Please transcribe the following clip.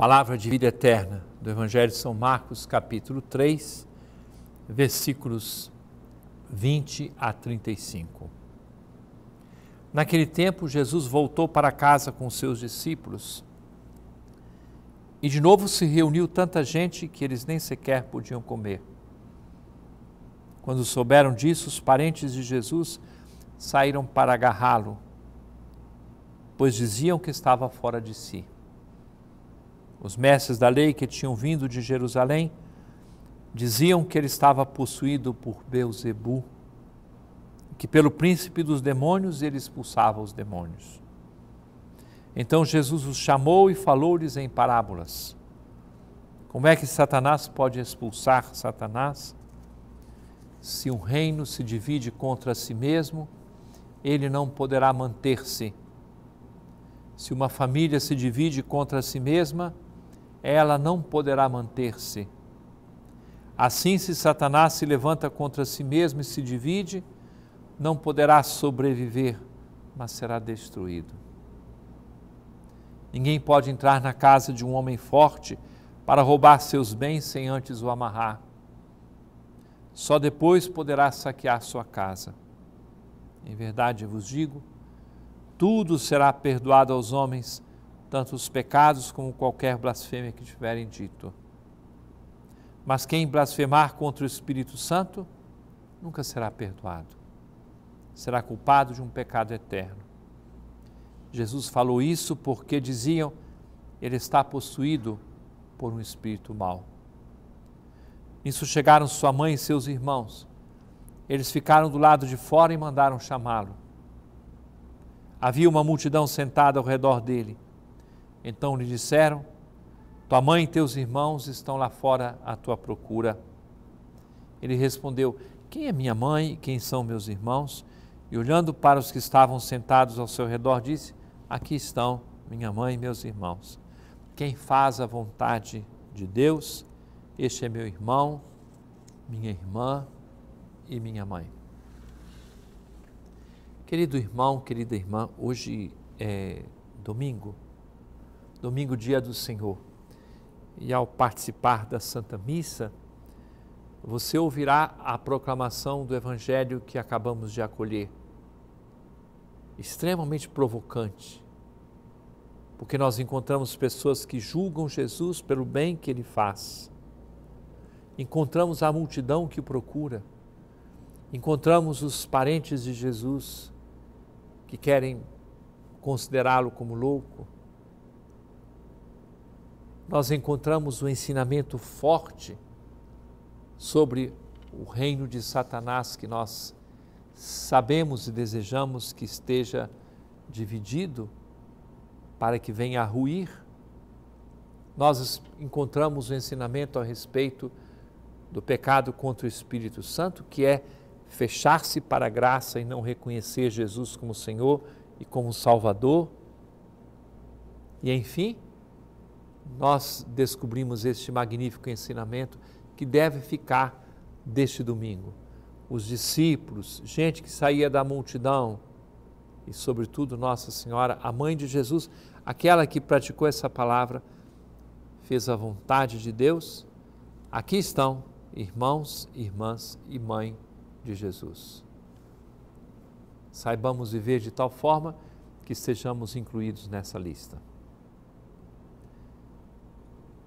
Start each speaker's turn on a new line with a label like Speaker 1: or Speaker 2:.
Speaker 1: Palavra de vida eterna do Evangelho de São Marcos, capítulo 3, versículos 20 a 35. Naquele tempo, Jesus voltou para casa com seus discípulos e de novo se reuniu tanta gente que eles nem sequer podiam comer. Quando souberam disso, os parentes de Jesus saíram para agarrá-lo, pois diziam que estava fora de si. Os mestres da lei que tinham vindo de Jerusalém diziam que ele estava possuído por Beuzebu, que pelo príncipe dos demônios ele expulsava os demônios. Então Jesus os chamou e falou-lhes em parábolas. Como é que Satanás pode expulsar Satanás? Se um reino se divide contra si mesmo, ele não poderá manter-se. Se uma família se divide contra si mesma, ela não poderá manter-se. Assim, se Satanás se levanta contra si mesmo e se divide, não poderá sobreviver, mas será destruído. Ninguém pode entrar na casa de um homem forte para roubar seus bens sem antes o amarrar. Só depois poderá saquear sua casa. Em verdade vos digo: tudo será perdoado aos homens tanto os pecados como qualquer blasfêmia que tiverem dito. Mas quem blasfemar contra o Espírito Santo nunca será perdoado. Será culpado de um pecado eterno. Jesus falou isso porque diziam: ele está possuído por um espírito mau. Nisso chegaram sua mãe e seus irmãos. Eles ficaram do lado de fora e mandaram chamá-lo. Havia uma multidão sentada ao redor dele então lhe disseram: Tua mãe e teus irmãos estão lá fora à tua procura. Ele respondeu: Quem é minha mãe e quem são meus irmãos? E olhando para os que estavam sentados ao seu redor, disse: Aqui estão minha mãe e meus irmãos. Quem faz a vontade de Deus, este é meu irmão, minha irmã e minha mãe. Querido irmão, querida irmã, hoje é domingo domingo, dia do Senhor. E ao participar da Santa Missa, você ouvirá a proclamação do Evangelho que acabamos de acolher. Extremamente provocante, porque nós encontramos pessoas que julgam Jesus pelo bem que ele faz. Encontramos a multidão que o procura. Encontramos os parentes de Jesus que querem considerá-lo como louco nós encontramos um ensinamento forte sobre o reino de Satanás que nós sabemos e desejamos que esteja dividido para que venha a ruir. Nós encontramos o um ensinamento a respeito do pecado contra o Espírito Santo, que é fechar-se para a graça e não reconhecer Jesus como Senhor e como Salvador. E enfim, nós descobrimos este magnífico ensinamento que deve ficar deste domingo. Os discípulos, gente que saía da multidão, e sobretudo Nossa Senhora, a mãe de Jesus, aquela que praticou essa palavra, fez a vontade de Deus. Aqui estão irmãos, irmãs e mãe de Jesus. Saibamos viver de tal forma que estejamos incluídos nessa lista